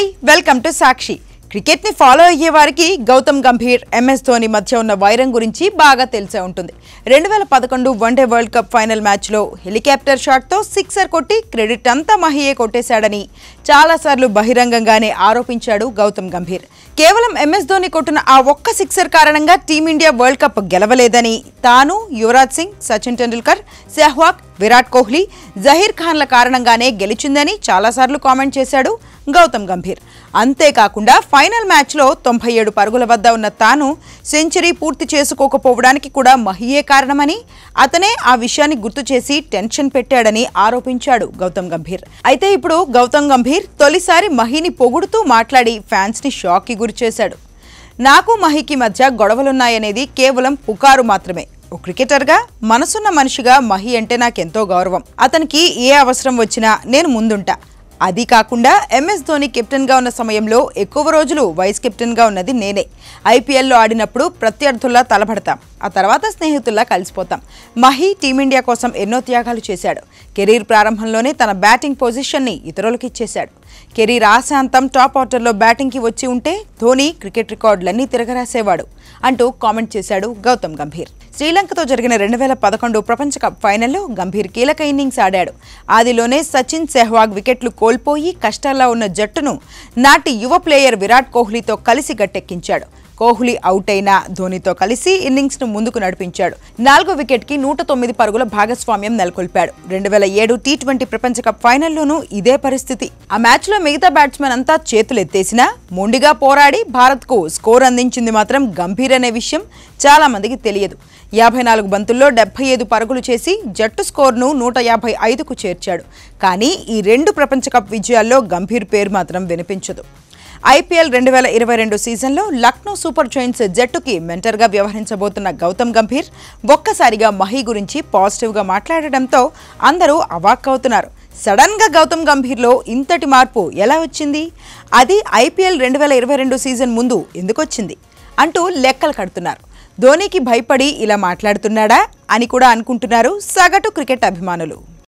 hi welcome to Sakshi క్రికెట్ని follow అయ్యే వారికి గౌతమ్ గంభీర్ ఎంఎస్ ధోని మధ్య ఉన్న వైరం గురించి బాగా తెలిసే ఉంటుంది రెండు వేల పదకొండు వన్డే వరల్డ్ కప్ ఫైనల్ మ్యాచ్లో హెలికాప్టర్ షాట్తో సిక్సర్ కొట్టి క్రెడిట్ అంతా మహియే కొట్టేశాడని చాలాసార్లు బహిరంగంగానే ఆరోపించాడు గౌతమ్ గంభీర్ కేవలం ఎంఎస్ ధోని కొట్టిన ఆ ఒక్క సిక్సర్ కారణంగా టీమిండియా వరల్డ్ కప్ గెలవలేదని తాను యువరాజ్ సింగ్ సచిన్ టెండూల్కర్ సెహ్వాగ్ విరాట్ కోహ్లీ జహీర్ ఖాన్ల కారణంగానే గెలిచిందని చాలాసార్లు కామెంట్ చేశాడు గౌతమ్ గంభీర్ అంతేకాకుండా ఫైనల్ మ్యాచ్లో తొంభై ఏడు పరుగుల వద్ద ఉన్న తాను సెంచరీ పూర్తి చేసుకోకపోవడానికి కూడా మహియే కారణమని అతనే ఆ విషయాన్ని గుర్తు చేసి టెన్షన్ పెట్టాడని ఆరోపించాడు గౌతమ్ గంభీర్ అయితే ఇప్పుడు గౌతమ్ గంభీర్ తొలిసారి మహిని పొగుడుతూ మాట్లాడి ఫ్యాన్స్ని షాక్కి గురిచేశాడు నాకు మహికి మధ్య గొడవలున్నాయనేది కేవలం పుకారు మాత్రమే ఓ క్రికెటర్గా మనసున్న మనిషిగా మహి అంటే నాకెంతో గౌరవం అతనికి ఏ అవసరం వచ్చినా నేను ముందుంటా అది కాకుండా ఎంఎస్ ధోని కెప్టెన్గా ఉన్న సమయంలో ఎక్కువ రోజులు వైస్ కెప్టెన్గా ఉన్నది నేనే ఐపీఎల్లో ఆడినప్పుడు ప్రత్యర్థుల్లా తలపడతాం ఆ తర్వాత స్నేహితుల్లా కలిసిపోతాం మహి టీమిండియా కోసం ఎన్నో త్యాగాలు చేశాడు కెరీర్ ప్రారంభంలోనే తన బ్యాటింగ్ పొజిషన్ని ఇతరులకు ఇచ్చేశాడు కెరీర్ ఆశాంతం టాప్ ఆర్డర్లో బ్యాటింగ్కి వచ్చి ఉంటే ధోని క్రికెట్ రికార్డులన్నీ తిరగరాసేవాడు అంటూ కామెంట్ చేశాడు గౌతమ్ గంభీర్ శ్రీలంకతో జరిగిన రెండు వేల పదకొండు ప్రపంచ కప్ ఫైనల్లో గంభీర్ కీలక ఇన్నింగ్స్ ఆడాడు ఆదిలోనే సచిన్ సెహ్వాగ్ వికెట్లు కోల్పోయి కష్టాల్లో ఉన్న జట్టును నాటి యువ ప్లేయర్ విరాట్ కోహ్లీతో కలిసి గట్టెక్కించాడు కోహ్లీ అవుట్ అయిన ధోనితో కలిసి ఇన్నింగ్స్ను ముందుకు నడిపించాడు నాలుగో వికెట్కి నూట తొమ్మిది పరుగుల భాగస్వామ్యం నెలకొల్పాడు రెండు వేల ఏడు టీ ట్వంటీ ప్రపంచ కప్ ఫైనల్లోనూ ఇదే పరిస్థితి ఆ మ్యాచ్లో మిగతా బ్యాట్స్మెన్ అంతా చేతులెత్తేసినా మొండిగా పోరాడి భారత్కు స్కోర్ అందించింది మాత్రం గంభీర్ అనే విషయం చాలామందికి తెలియదు యాభై నాలుగు బంతుల్లో డెబ్బై ఐదు పరుగులు చేసి జట్టు స్కోర్ను నూట యాభై ఐదుకు చేర్చాడు కానీ ఈ రెండు ప్రపంచ కప్ విజయాల్లో గంభీర్ పేరు మాత్రం వినిపించదు ఐపీఎల్ రెండు వేల ఇరవై రెండు సీజన్లో లక్నో సూపర్ జైంట్స్ జట్టుకి మెంటర్గా వ్యవహరించబోతున్న గౌతమ్ గంభీర్ ఒక్కసారిగా మహి గురించి పాజిటివ్గా మాట్లాడటంతో అందరూ అవాక్కవుతున్నారు సడన్గా గౌతమ్ గంభీర్లో ఇంతటి మార్పు ఎలా వచ్చింది అది ఐపీఎల్ రెండు వేల ఇరవై రెండు సీజన్ ముందు ఎందుకొచ్చింది అంటూ లెక్కలు కడుతున్నారు ధోనీకి భయపడి ఇలా మాట్లాడుతున్నాడా అని కూడా అనుకుంటున్నారు సగటు క్రికెట్ అభిమానులు